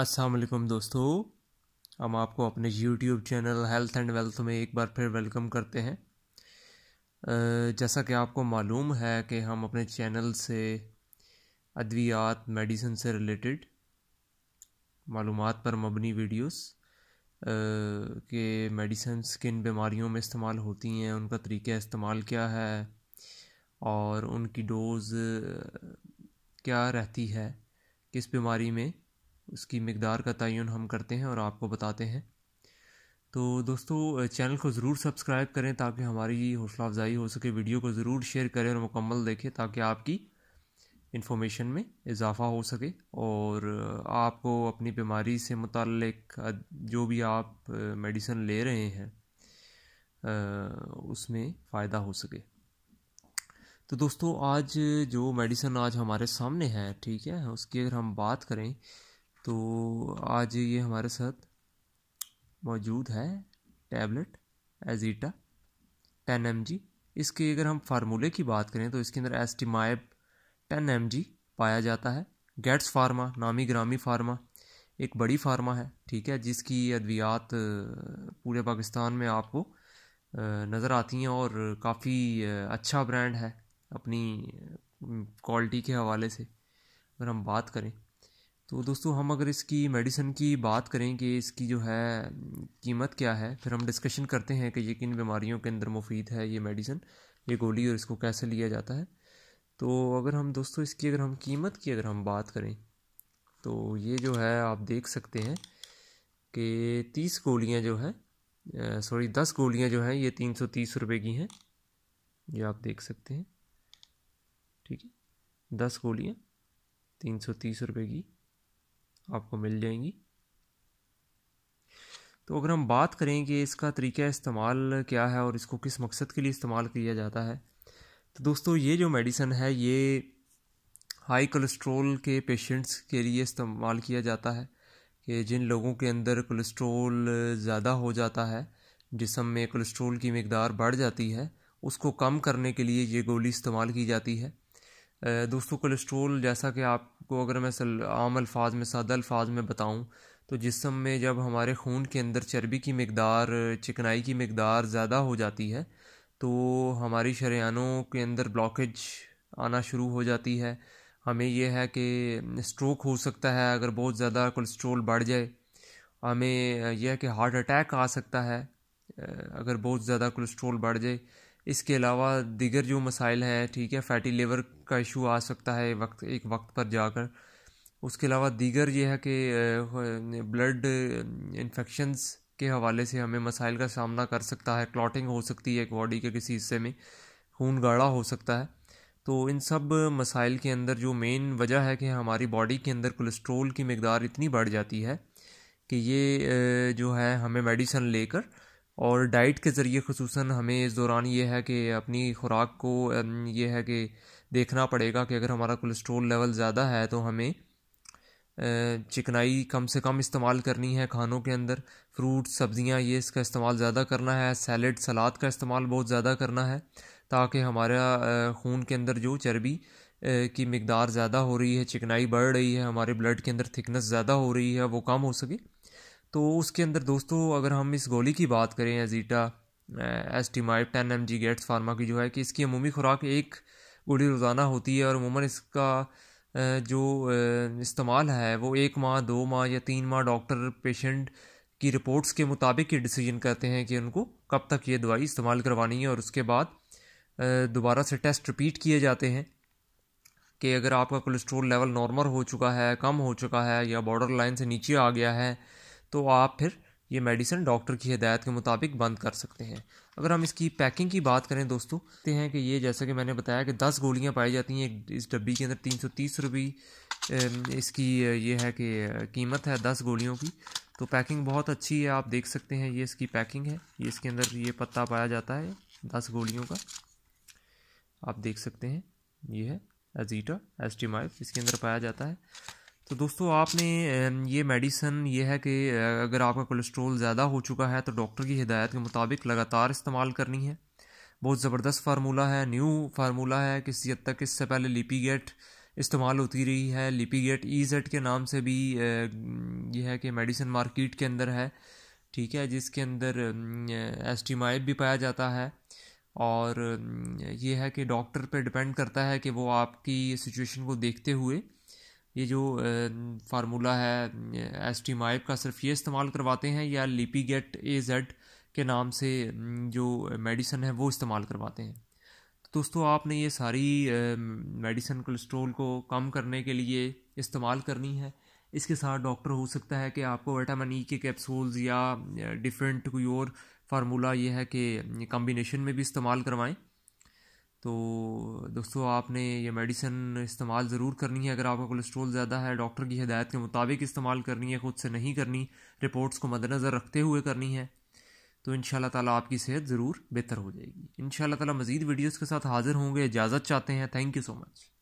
असलकम दोस्तों हम आपको अपने YouTube channel health and wealth में एक बार फिर वेलकम करते हैं जैसा कि आपको मालूम है कि हम अपने चैनल से अद्वियात मेडिसिन से रिलेटेड मालूम पर मबनी वीडियोस के मेडिसिन किन बीमारियों में इस्तेमाल होती हैं उनका तरीक़ा इस्तेमाल क्या है और उनकी डोज़ क्या रहती है किस बीमारी में उसकी मकदार का तयन हम करते हैं और आपको बताते हैं तो दोस्तों चैनल को ज़रूर सब्सक्राइब करें ताकि हमारी हौसला अफजाई हो सके वीडियो को ज़रूर शेयर करें और मुकम्मल देखें ताकि आपकी इन्फॉर्मेशन में इजाफ़ा हो सके और आपको अपनी बीमारी से मुतल जो भी आप मेडिसन ले रहे हैं उसमें फ़ायदा हो सके तो दोस्तों आज जो मेडिसन आज हमारे सामने है ठीक है उसकी अगर हम बात करें तो आज ये हमारे साथ मौजूद है tablet Agita ten M G इसके अगर हम फार्मूले की बात करें तो इसके अंदर एस्टिमाइब टेन एम जी पाया जाता है गेट्स फार्मा नामी ग्रामी फार्मा एक बड़ी फार्मा है ठीक है जिसकी अद्वियात पूरे पाकिस्तान में आपको नज़र आती हैं और काफ़ी अच्छा ब्रांड है अपनी क्वालिटी के हवाले से अगर हम बात करें तो दोस्तों हम अगर इसकी मेडिसिन की बात करें कि इसकी जो है कीमत क्या है फिर हम डिस्कशन करते हैं कि ये किन बीमारियों के अंदर मुफीद है ये मेडिसिन ये गोली और इसको कैसे लिया जाता है तो अगर हम दोस्तों इसकी अगर हम कीमत की अगर हम बात करें तो ये जो है आप देख सकते हैं कि तीस गोलियाँ जो है सॉरी दस गोलियाँ जो हैं ये तीन सौ तीस रुपये की हैं ये आप देख सकते हैं ठीक है दस गोलियाँ तीन सौ तीस रुपये की आपको मिल जाएंगी तो अगर हम बात करें कि इसका तरीका इस्तेमाल क्या है और इसको किस मकसद के लिए इस्तेमाल किया जाता है तो दोस्तों ये जो मेडिसन है ये हाई कोलेस्ट्रोल के पेशेंट्स के लिए इस्तेमाल किया जाता है कि जिन लोगों के अंदर कोलेस्ट्रोल ज़्यादा हो जाता है जिसम में कोलेस्ट्रोल की मकदार बढ़ जाती है उसको कम करने के लिए ये गोली इस्तेमाल की जाती है दोस्तों कोलेस्ट्रोल जैसा कि आपको अगर मैं आम अल्फाज में सादा अल्फाज में बताऊँ तो जिसम में जब हमारे खून के अंदर चर्बी की मकदार चिकनाई की मकदार ज़्यादा हो जाती है तो हमारी शरियानों के अंदर ब्लॉकेज आना शुरू हो जाती है हमें यह है कि स्ट्रोक हो सकता है अगर बहुत ज़्यादा कोलेस्ट्रोल बढ़ जाए हमें यह है कि हार्ट अटैक आ सकता है अगर बहुत ज़्यादा कोलेस्ट्रोल बढ़ जाए इसके अलावा दीगर जो मसाइल हैं ठीक है फैटी लेवर का इशू आ सकता है वक्त एक वक्त पर जाकर उसके अलावा दीगर ये है कि ब्लड इन्फेक्शंस के हवाले से हमें मसाइल का सामना कर सकता है क्लॉटिंग हो सकती है एक बॉडी के किसी हिस्से में खून गाढ़ा हो सकता है तो इन सब मसाइल के अंदर जो मेन वजह है कि हमारी बॉडी के अंदर कोलेस्ट्रोल की मकदार इतनी बढ़ जाती है कि ये जो है हमें मेडिसन लेकर और डाइट के ज़रिए खसूस हमें इस दौरान ये है कि अपनी खुराक को ये है कि देखना पड़ेगा कि अगर हमारा कोलेस्ट्रोल लेवल ज़्यादा है तो हमें चिकनाई कम से कम इस्तेमाल करनी है खानों के अंदर फ्रूट सब्जियां ये इसका इस्तेमाल ज़्यादा करना है सैलड सलाद का इस्तेमाल बहुत ज़्यादा करना है ताकि हमारा खून के अंदर जो चर्बी की मकदार ज़्यादा हो रही है चिकनाई बढ़ रही है हमारे ब्लड के अंदर थिकनेस ज़्यादा हो रही है वो कम हो सके तो उसके अंदर दोस्तों अगर हम इस गोली की बात करें एजीटा एस माइव ten M G Gates pharma की जो है कि इसकी अमूमी खुराक एक गोली रोज़ाना होती है और अमूमन इसका जो इस्तेमाल है वो एक माह दो माह या तीन माह डॉक्टर पेशेंट की रिपोर्ट्स के मुताबिक ही डिसीजन करते हैं कि उनको कब तक ये दवाई इस्तेमाल करवानी है और उसके बाद दोबारा से टेस्ट रिपीट किए जाते हैं कि अगर आपका कोलेस्ट्रोल लेवल नॉर्मल हो चुका है कम हो चुका है या बॉर्डर लाइन से नीचे आ गया है तो आप फिर ये मेडिसिन डॉक्टर की हिदायत के मुताबिक बंद कर सकते हैं अगर हम इसकी पैकिंग की बात करें दोस्तों देखते तो हैं कि ये जैसा कि मैंने बताया कि दस गोलियाँ पाई जाती हैं इस डब्बी के अंदर तीन सौ तीस रुपये इसकी ये है कि कीमत है दस गोलियों की तो पैकिंग बहुत अच्छी है आप देख सकते हैं ये इसकी पैकिंग है ये इसके अंदर ये पत्ता पाया जाता है दस गोलियों का आप देख सकते हैं ये है एजीटा एस्टिमाइव इसके अंदर पाया जाता है तो दोस्तों आपने ये मेडिसन ये है कि अगर आपका कोलेस्ट्रोल ज़्यादा हो चुका है तो डॉक्टर की हिदायत के मुताबिक लगातार इस्तेमाल करनी है बहुत ज़बरदस्त फार्मूला है न्यू फार्मूला है किसी हद तक इससे पहले लिपीगेट इस्तेमाल होती रही है लिपीगेट ई e के नाम से भी यह है कि मेडिसिन मार्केट के अंदर है ठीक है जिसके अंदर एस्टिमाइब भी पाया जाता है और ये है कि डॉक्टर पे डिपेंड करता है कि वो आपकी सिचुएशन को देखते हुए ये जो फार्मूला है एस टी माइप का सिर्फ ये इस्तेमाल करवाते हैं या लिपी गेट ए जेड के नाम से जो मेडिसन है वो इस्तेमाल करवाते हैं तो दोस्तों आपने ये सारी मेडिसन कोलेस्ट्रोल को कम करने के लिए इस्तेमाल करनी है इसके साथ डॉक्टर हो सकता है कि आपको विटामिन ई e के कैप्सूल्स या डिफरेंट कोई और फार्मूला ये है कि कम्बिनेशन में भी इस्तेमाल करवाएं तो दोस्तों आपने ये मेडिसिन इस्तेमाल ज़रूर करनी है अगर आपका कोलेस्ट्रॉल ज़्यादा है डॉक्टर की हिदायत के मुताबिक इस्तेमाल करनी है खुद से नहीं करनी रिपोर्ट्स को मद्दनज़र रखते हुए करनी है तो इन ताला आपकी सेहत ज़रूर बेहतर हो जाएगी इन ताला मज़ीद वीडियोज़ के साथ हाज़िर होंगे इजाज़त चाहते हैं थैंक यू सो मच